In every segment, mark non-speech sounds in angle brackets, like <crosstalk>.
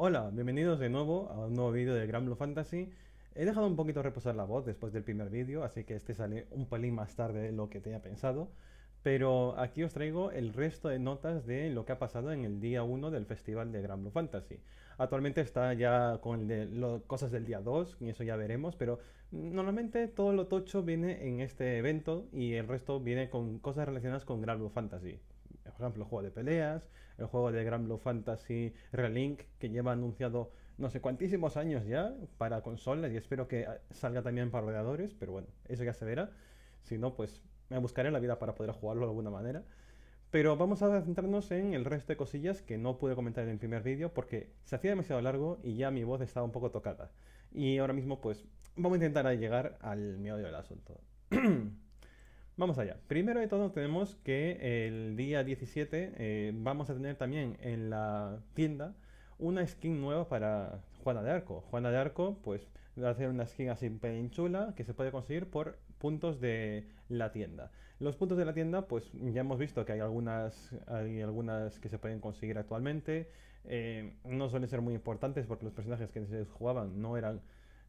Hola, bienvenidos de nuevo a un nuevo vídeo de Gran Fantasy. He dejado un poquito reposar la voz después del primer vídeo, así que este sale un pelín más tarde de lo que tenía pensado. Pero aquí os traigo el resto de notas de lo que ha pasado en el día 1 del festival de Gran Fantasy. Actualmente está ya con las cosas del día 2, y eso ya veremos, pero normalmente todo lo tocho viene en este evento y el resto viene con cosas relacionadas con Gran Fantasy por ejemplo, el juego de peleas, el juego de Grand Blue Fantasy Relink, que lleva anunciado no sé cuantísimos años ya para consolas y espero que eh, salga también para ordenadores, pero bueno, eso ya se verá. Si no, pues me buscaré la vida para poder jugarlo de alguna manera. Pero vamos a centrarnos en el resto de cosillas que no pude comentar en el primer vídeo porque se hacía demasiado largo y ya mi voz estaba un poco tocada. Y ahora mismo, pues, vamos a intentar llegar al meollo del asunto. <clears throat> Vamos allá. Primero de todo tenemos que el día 17 eh, vamos a tener también en la tienda una skin nueva para Juana de Arco. Juana de Arco pues va a hacer una skin así penchula que se puede conseguir por puntos de la tienda. Los puntos de la tienda pues ya hemos visto que hay algunas, que se pueden conseguir actualmente. Eh, no suelen ser muy importantes porque los personajes que se jugaban no eran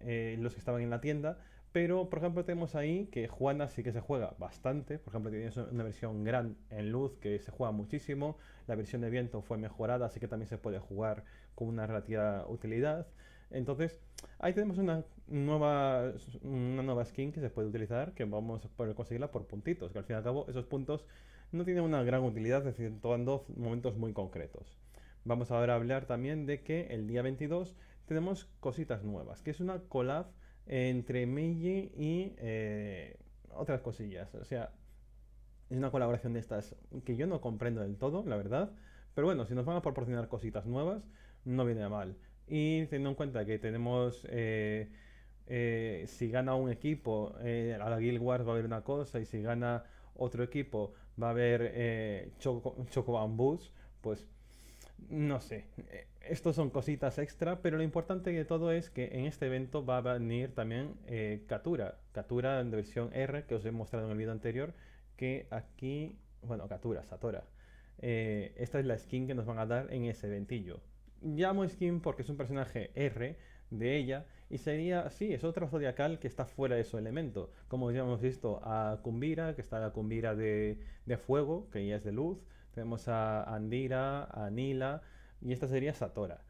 eh, los que estaban en la tienda. Pero, por ejemplo, tenemos ahí que Juana sí que se juega bastante. Por ejemplo, tienes una versión gran en luz que se juega muchísimo. La versión de viento fue mejorada, así que también se puede jugar con una relativa utilidad. Entonces, ahí tenemos una nueva, una nueva skin que se puede utilizar, que vamos a poder conseguirla por puntitos, que al fin y al cabo esos puntos no tienen una gran utilidad, Es decir, dos momentos muy concretos. Vamos ahora a hablar también de que el día 22 tenemos cositas nuevas, que es una collab entre Meiji y eh, otras cosillas. O sea, es una colaboración de estas que yo no comprendo del todo, la verdad. Pero bueno, si nos van a proporcionar cositas nuevas, no viene mal. Y teniendo en cuenta que tenemos... Eh, eh, si gana un equipo, a la Guild Wars va a haber una cosa, y si gana otro equipo, va a haber eh, Choco, pues no sé, eh, estos son cositas extra, pero lo importante de todo es que en este evento va a venir también eh, Katura, Katura en versión R que os he mostrado en el video anterior, que aquí, bueno, Katura, Satora. Eh, esta es la skin que nos van a dar en ese eventillo. Llamo skin porque es un personaje R de ella y sería, sí, es otra zodiacal que está fuera de su elemento. Como ya hemos visto a Kumbira, que está la Kumbira de, fuego, que ya es de luz. Tenemos a Andira, a Nila, y esta sería Satora.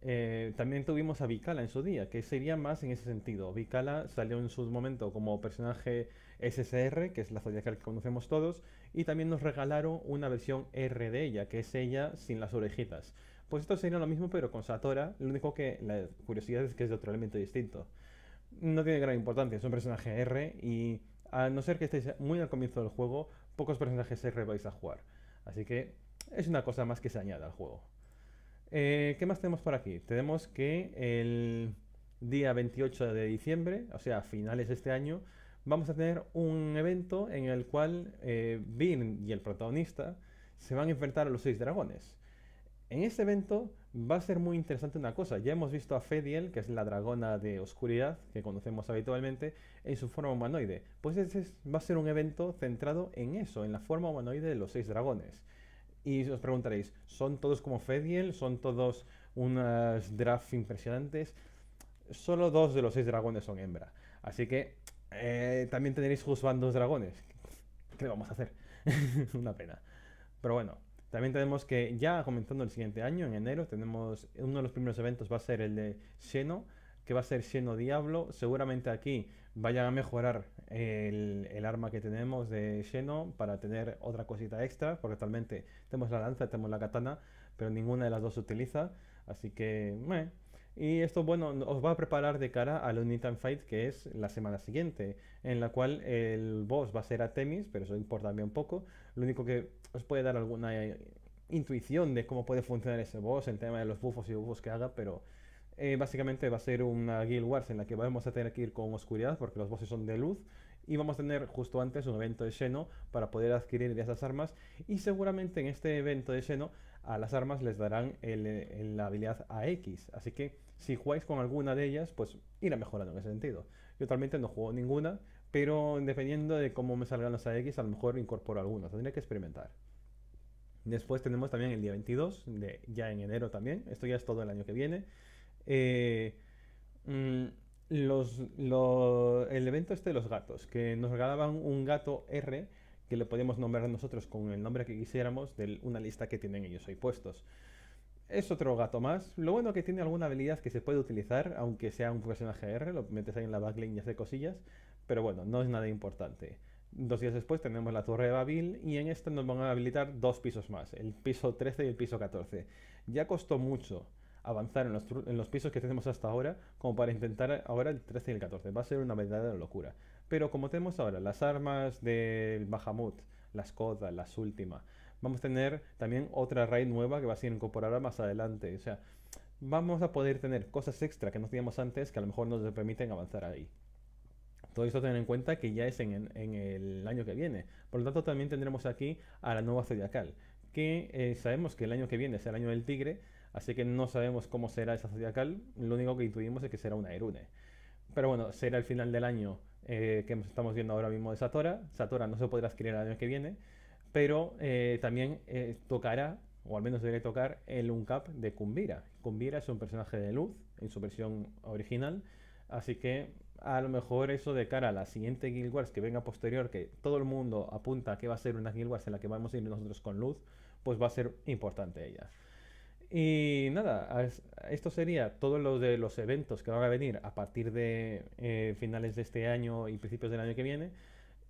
Eh, también tuvimos a Vicala en su día, que sería más en ese sentido. Vicala salió en su momento como personaje SSR, que es la zodiacal que conocemos todos, y también nos regalaron una versión R de ella, que es ella sin las orejitas. Pues esto sería lo mismo, pero con Satora. Lo único que la curiosidad es que es de otro elemento distinto. No tiene gran importancia, es un personaje R y a no ser que estéis muy al comienzo del juego, pocos personajes R vais a jugar. Así que es una cosa más que se añade al juego. Eh, ¿Qué más tenemos por aquí? Tenemos que el día 28 de diciembre, o sea, finales de este año, vamos a tener un evento en el cual Bin eh, y el protagonista se van a enfrentar a los seis dragones. En este evento va a ser muy interesante una cosa. Ya hemos visto a Fediel, que es la dragona de oscuridad que conocemos habitualmente, en su forma humanoide. Pues va a ser un evento centrado en eso, en la forma humanoide de los seis dragones. Y os preguntaréis, ¿son todos como Fediel? ¿Son todos unas drafts impresionantes? Solo dos de los seis dragones son hembra. Así que eh, también tendréis juzgando dos dragones. ¿Qué vamos a hacer? <laughs> una pena. Pero bueno, también tenemos que ya comenzando el siguiente año, en enero, tenemos uno de los primeros eventos va a ser el de Xeno, que va a ser Xeno Diablo. Seguramente aquí vayan a mejorar el, arma que tenemos de Xeno para tener otra cosita extra, porque actualmente tenemos la lanza, tenemos la katana, pero ninguna de las dos se utiliza. Así que, y esto, bueno, os va a preparar de cara al and Fight, que es la semana siguiente, en la cual el boss va a ser Artemis, pero eso importa también poco. Lo único que os puede dar alguna intuición de cómo puede funcionar ese boss, en tema de los buffos y buffos que haga, pero eh, básicamente va a ser una Guild Wars en la que vamos a tener que ir con oscuridad porque los bosses son de luz. Y vamos a tener justo antes un evento de Xeno para poder adquirir de esas armas. Y seguramente en este evento de Xeno a las armas les darán la habilidad AX. Así que si jugáis con alguna de ellas, pues irá mejorando en ese sentido. Yo totalmente no juego ninguna, pero dependiendo de cómo me salgan las AX, a lo mejor incorporo algunas. tendré que experimentar. Después tenemos también el día 22, de, ya en enero también. Esto ya es todo el año que viene. Eh, mm, los, el evento este de los gatos, que nos regalaban un gato R que le podemos nombrar nosotros con el nombre que quisiéramos de una lista que tienen ellos ahí puestos. Es otro gato más. Lo bueno que tiene alguna habilidad que se puede utilizar, aunque sea un personaje R, lo metes ahí en la backlink y hace cosillas, pero bueno, no es nada importante. Dos días después tenemos la Torre de Babil y en esta nos van a habilitar dos pisos más, el piso 13 y el piso 14. Ya costó mucho avanzar en los, en los pisos que tenemos hasta ahora como para intentar ahora el 13 y el 14. Va a ser una verdadera locura. Pero como tenemos ahora las armas del Bahamut, las codas, las últimas, vamos a tener también otra raid nueva que va a ser incorporada más adelante. O sea, vamos a poder tener cosas extra que no teníamos antes que a lo mejor nos permiten avanzar ahí. Todo esto tener en cuenta que ya es en, el año que viene. Por lo tanto, también tendremos aquí a la nueva zodiacal, que eh, sabemos que el año que viene es el año del tigre, así que no sabemos cómo será esa zodiacal. Lo único que intuimos es que será una Erune. Pero bueno, será el final del año eh, que estamos viendo ahora mismo de Satora. Satora no se podrá adquirir el año que viene, pero eh, también eh, tocará, o al menos debe tocar, el Uncap de Kumbira. Kumbira es un personaje de luz en su versión original, así que a lo mejor eso de cara a la siguiente Guild Wars que venga posterior, que todo el mundo apunta que va a ser una Guild Wars en la que vamos a ir nosotros con luz, pues va a ser importante ella. Y nada, esto sería todo lo de los eventos que van a venir a partir de eh, finales de este año y principios del año que viene.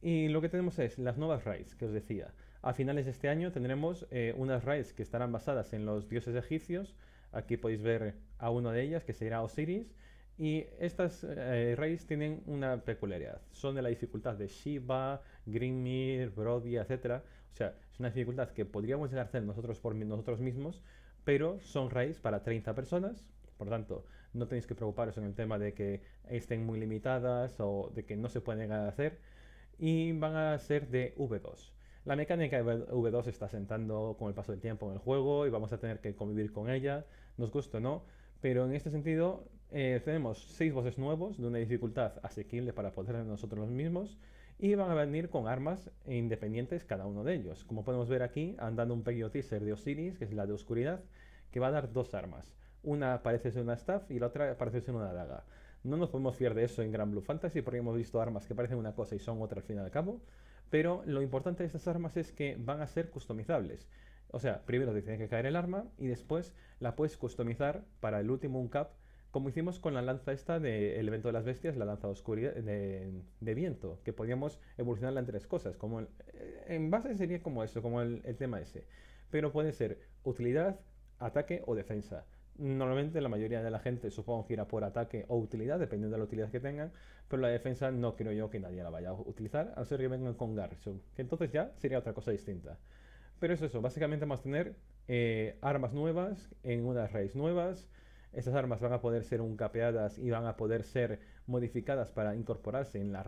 Y lo que tenemos es las nuevas raids que os decía. A finales de este año tendremos eh, unas raids que estarán basadas en los dioses egipcios. Aquí podéis ver a una de ellas que será Osiris. Y estas eh, raids tienen una peculiaridad. Son de la dificultad de Shiva, Grimir, Brodia, etc. O sea, es una dificultad que podríamos hacer nosotros por nosotros mismos, pero son raíz para 30 personas, por tanto, no tenéis que preocuparos en el tema de que estén muy limitadas o de que no se pueden hacer, y van a ser de V2. La mecánica de V2 está sentando con el paso del tiempo en el juego y vamos a tener que convivir con ella, nos gusta o no, pero en este sentido eh, tenemos 6 voces nuevos de una dificultad asequible para poder nosotros mismos, y van a venir con armas e independientes cada uno de ellos. Como podemos ver aquí, andando un pequeño teaser de Osiris, que es la de oscuridad, que va a dar dos armas. Una parece ser una staff y la otra parece ser una daga. No nos podemos fiar de eso en Gran Blue Fantasy porque hemos visto armas que parecen una cosa y son otra al fin y al cabo, pero lo importante de estas armas es que van a ser customizables. O sea, primero te tiene que caer el arma y después la puedes customizar para el último uncap como hicimos con la lanza esta del evento de las bestias, la lanza oscuridad de, viento, que podíamos evolucionarla en tres cosas. Como eh, en base sería como eso, como el, tema ese. Pero puede ser utilidad, ataque o defensa. Normalmente la mayoría de la gente supongo que irá por ataque o utilidad, dependiendo de la utilidad que tengan, pero la defensa no creo yo que nadie la vaya a utilizar, a no ser que vengan con Garrison, que entonces ya sería otra cosa distinta. Pero es eso, básicamente vamos a tener eh, armas nuevas en unas raíces nuevas, esas armas van a poder ser uncapeadas y van a poder ser modificadas para incorporarse en la,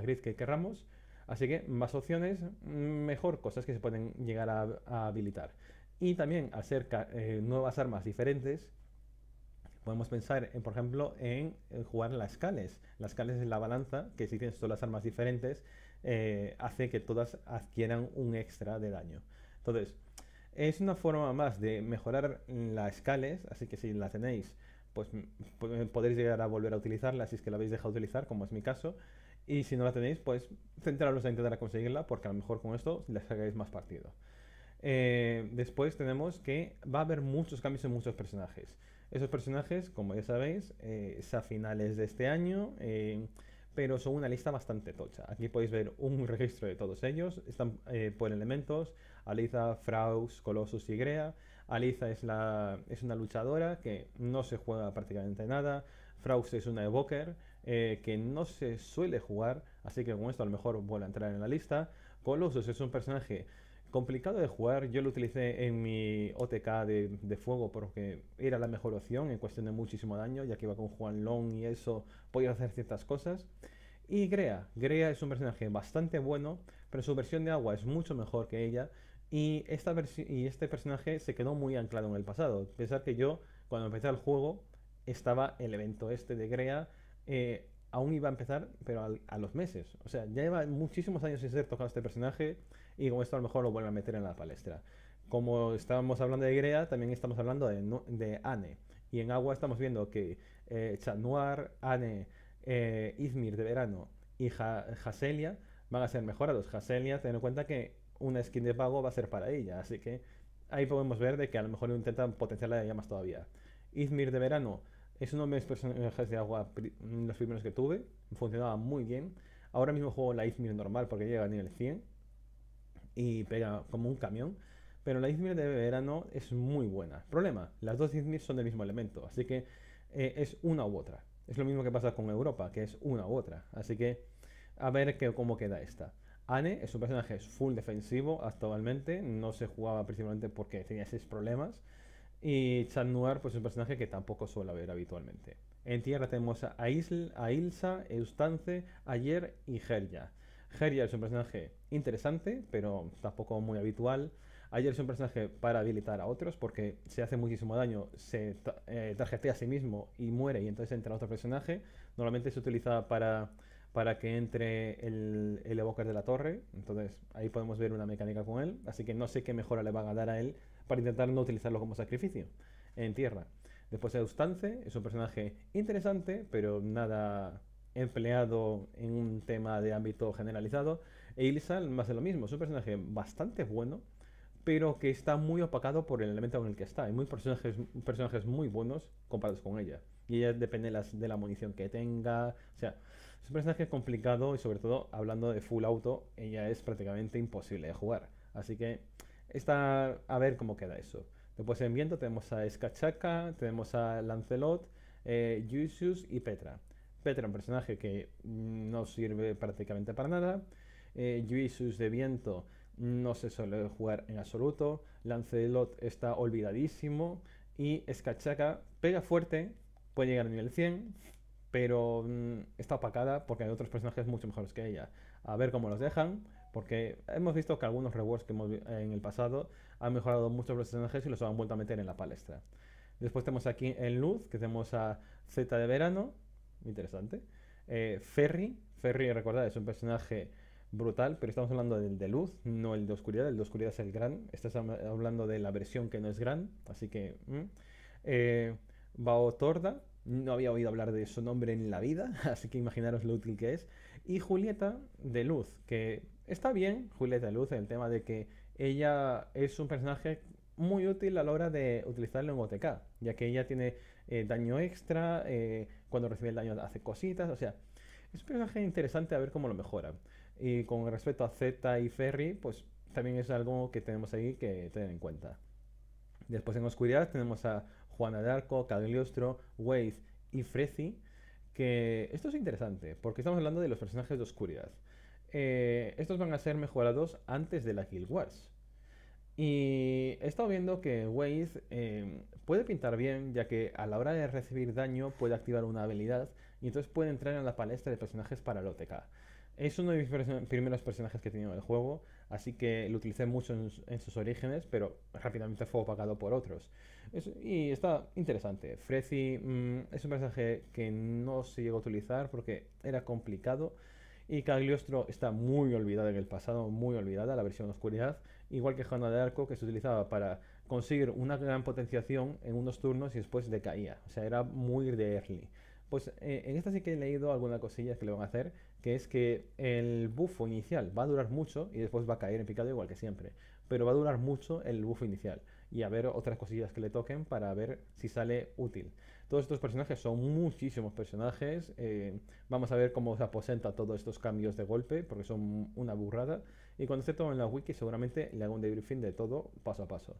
grid que querramos. Así que más opciones, mm, mejor cosas que se pueden llegar a, habilitar. Y también acerca eh, nuevas armas diferentes, podemos pensar, eh, por ejemplo, en, eh, jugar las cales. Las cales en la balanza, que si tienes todas las armas diferentes, hace que todas adquieran un extra de daño. Entonces, es una forma más de mejorar las escales, así que si la tenéis, pues, pues podéis llegar a volver a utilizarla si es que la habéis dejado utilizar, como es mi caso. Y si no la tenéis, pues centraros a intentar conseguirla, porque a lo mejor con esto le sacáis más partido. Eh, después tenemos que va a haber muchos cambios en muchos personajes. Esos personajes, como ya sabéis, eh, es a finales de este año. Eh, pero son una lista bastante tocha. Aquí podéis ver un registro de todos ellos. Están eh, por elementos. Aliza, Fraus, Colossus y Grea. Aliza es, la, es una luchadora que no se juega prácticamente nada. Fraus es una evoker eh, que no se suele jugar, así que con esto a lo mejor vuelve a entrar en la lista. Colossus es un personaje Complicado de jugar, yo lo utilicé en mi OTK de, fuego porque era la mejor opción en cuestión de muchísimo daño, ya que iba con Juan Long y eso, podía hacer ciertas cosas. Y Grea, Grea es un personaje bastante bueno, pero su versión de agua es mucho mejor que ella y, esta y este personaje se quedó muy anclado en el pasado. Pensar que yo, cuando empecé el juego, estaba el evento este de Grea, eh, aún iba a empezar, pero a los meses. O sea, ya lleva muchísimos años sin ser tocado este personaje y con esto a lo mejor lo vuelven a meter en la palestra. Como estábamos hablando de Grea, también estamos hablando de, de Ane. Y en agua estamos viendo que eh, Chanuar, Ane, eh, Izmir de verano y ja Haselia van a ser mejorados. Haselia, teniendo en cuenta que una skin de pago va a ser para ella, así que ahí podemos ver de que a lo mejor intentan potenciarla de más todavía. Izmir de verano es uno de mis personajes de agua, los primeros que tuve, funcionaba muy bien. Ahora mismo juego la Izmir normal porque llega a nivel 100 y pega como un camión. Pero la Izmir de verano es muy buena. Problema, las dos Izmir son del mismo elemento, así que eh, es una u otra. Es lo mismo que pasa con Europa, que es una u otra. Así que a ver cómo queda esta. Anne es un personaje full defensivo actualmente, no se jugaba principalmente porque tenía seis problemas. Y Chan Noir pues, es un personaje que tampoco suele haber habitualmente. En tierra tenemos a, Ilsa, Eustance, Ayer y Gerja. Heria es un personaje interesante, pero tampoco muy habitual. Ayer es un personaje para habilitar a otros porque se hace muchísimo daño, se eh, tarjetea a sí mismo y muere y entonces entra otro personaje. Normalmente se utiliza para, para que entre el, el evoker de la torre, entonces ahí podemos ver una mecánica con él, así que no sé qué mejora le van a dar a él para intentar no utilizarlo como sacrificio en tierra. Después Eustance es un personaje interesante, pero nada empleado en un tema de ámbito generalizado. E Ilsa, más de lo mismo, es un personaje bastante bueno, pero que está muy opacado por el elemento en el que está. Hay muy personajes, personajes muy buenos comparados con ella. Y ella depende de, la munición que tenga. O sea, es un personaje complicado y sobre todo hablando de full auto, ella es prácticamente imposible de jugar. Así que está a ver cómo queda eso. Después en viento tenemos a Skachaka, tenemos a Lancelot, eh, y Petra. Petra, un personaje que mm, no sirve prácticamente para nada. Eh, de viento no se suele jugar en absoluto. Lance de Lot está olvidadísimo. Y Skachaka pega fuerte, puede llegar a nivel 100, pero mm, está opacada porque hay otros personajes mucho mejores que ella. A ver cómo los dejan, porque hemos visto que algunos rewards que hemos, en el pasado han mejorado muchos personajes y los han vuelto a meter en la palestra. Después tenemos aquí en Luz, que tenemos a Z de verano, interesante. Eh, Ferry, Ferry, recordad, es un personaje brutal, pero estamos hablando del de luz, no el de oscuridad. El de oscuridad es el gran. Estás hablando de la versión que no es gran, así que. Mm. Eh, Bao Torda, no había oído hablar de su nombre en la vida, <laughs> así que imaginaros lo útil que es. Y Julieta de Luz, que está bien, Julieta de Luz, el tema de que ella es un personaje muy útil a la hora de utilizarlo en OTK, ya que ella tiene eh, daño extra, eh, cuando recibe el daño hace cositas, o sea, es un personaje interesante a ver cómo lo mejora. Y con respecto a Z y Ferry, pues también es algo que tenemos ahí que tener en cuenta. Después en Oscuridad tenemos a Juana de Arco, Cagliostro, Wraith y Frezi, que esto es interesante, porque estamos hablando de los personajes de Oscuridad. Eh, estos van a ser mejorados antes de la Guild Wars. Y he estado viendo que Waze em, puede pintar bien, ya que a la hora de recibir daño puede activar una habilidad y entonces puede entrar en la palestra de personajes para el OTK. Es uno de mis primeros personajes que he tenido en el juego, así que lo utilicé mucho en, sus orígenes, pero rápidamente fue opacado por otros. y está interesante. Frezi mm, es un personaje que no se llegó a utilizar porque era complicado y Cagliostro está muy olvidada en el pasado, muy olvidada, la versión Oscuridad, igual que Juana de Arco, que se utilizaba para conseguir una gran potenciación en unos turnos y después decaía. O sea, era muy de early. Pues eh, en esta sí que he leído algunas cosillas que le van a hacer, que es que el bufo inicial va a durar mucho y después va a caer en picado igual que siempre, pero va a durar mucho el bufo inicial y a ver otras cosillas que le toquen para ver si sale útil todos estos personajes son muchísimos personajes. Eh, vamos a ver cómo se aposenta todos estos cambios de golpe, porque son una burrada. Y cuando esté todo en la wiki, seguramente le hago un debriefing de todo paso a paso.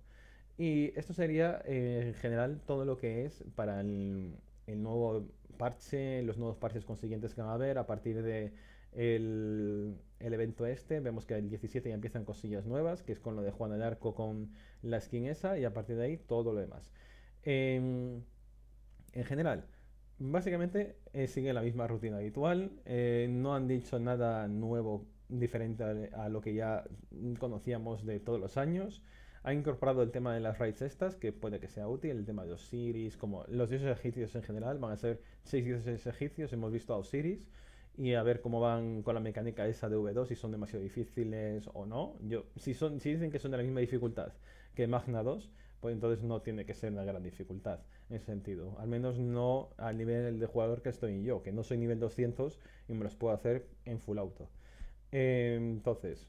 Y esto sería eh, en general todo lo que es para el, nuevo parche, los nuevos parches consiguientes que van a haber a partir de. El, evento este, vemos que el 17 ya empiezan cosillas nuevas, que es con lo de Juan el Arco con la skin esa, y a partir de ahí todo lo demás. Em, en general, básicamente eh, sigue la misma rutina habitual. Eh, no han dicho nada nuevo diferente a, lo que ya conocíamos de todos los años. Ha incorporado el tema de las raids estas, que puede que sea útil, el tema de Osiris, como los dioses egipcios en general, van a ser seis dioses egipcios, hemos visto a Osiris, y a ver cómo van con la mecánica esa de V2, si son demasiado difíciles o no. Yo, si, son, si dicen que son de la misma dificultad que Magna 2, pues entonces no tiene que ser una gran dificultad en ese sentido. Al menos no al nivel de jugador que estoy yo, que no soy nivel 200 y me los puedo hacer en full auto. Eh, entonces,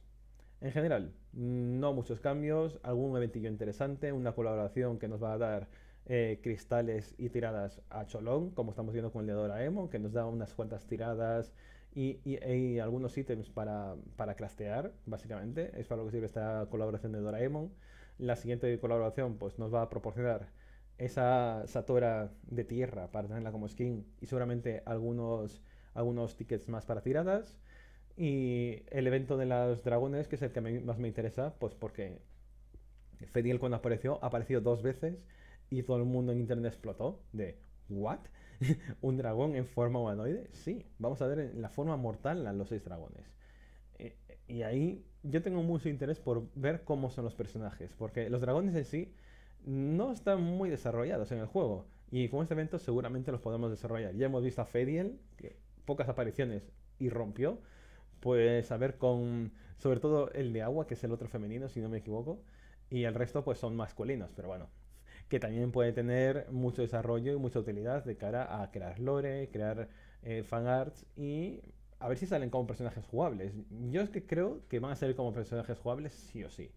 en general, no muchos cambios, algún eventillo interesante, una colaboración que nos va a dar eh, cristales y tiradas a Cholón, como estamos viendo con el de Doraemon que nos da unas cuantas tiradas y, algunos ítems para, para básicamente. Es para lo que sirve esta colaboración de Doraemon la siguiente colaboración pues, nos va a proporcionar esa Satora de tierra para tenerla como skin y seguramente algunos, algunos tickets más para tiradas. Y el evento de los dragones, que es el que más me interesa, pues porque Fediel cuando apareció, apareció dos veces y todo el mundo en internet explotó de ¿What? <laughs> ¿Un dragón en forma humanoide? Sí, vamos a ver en la forma mortal a los seis dragones. Eh, y ahí yo tengo mucho interés por ver cómo son los personajes, porque los dragones en sí no están muy desarrollados en el juego. Y con este evento seguramente los podemos desarrollar. Ya hemos visto a Fediel, que pocas apariciones y rompió. Pues a ver con, sobre todo el de agua, que es el otro femenino, si no me equivoco. Y el resto pues son masculinos, pero bueno. Que también puede tener mucho desarrollo y mucha utilidad de cara a crear lore, crear eh, fan arts y a ver si salen como personajes jugables. Yo es que creo que van a salir como personajes jugables sí o sí.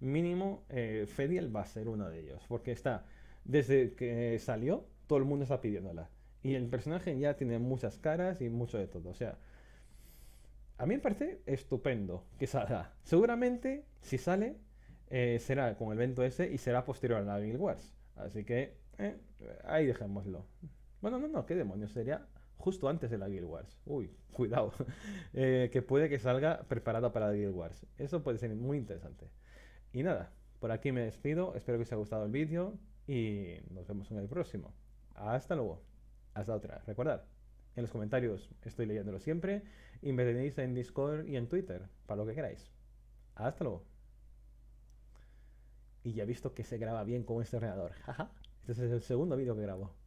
Mínimo, eh, Fediel va a ser uno de ellos, porque está, desde que salió, todo el mundo está pidiéndola. Y el personaje ya tiene muchas caras y mucho de todo. O sea, a mí me parece estupendo que salga. Seguramente, si sale, eh, será con el evento ese y será posterior a la Guild Wars. Así que, eh, ahí dejémoslo. Bueno, no, no, qué demonios sería justo antes de la Guild Wars. Uy, <laughs> cuidado. Eh, que puede que salga preparado para la Guild Wars. Eso puede ser muy interesante. Y nada, por aquí me despido. Espero que os haya gustado el vídeo y nos vemos en el próximo. Hasta luego. Hasta otra. Recordad, en los comentarios estoy leyéndolo siempre y me tenéis en Discord y en Twitter para lo que queráis. Hasta luego. Y ya he visto que se graba bien con este ordenador. <laughs> Jaja. Este es el segundo vídeo que grabo.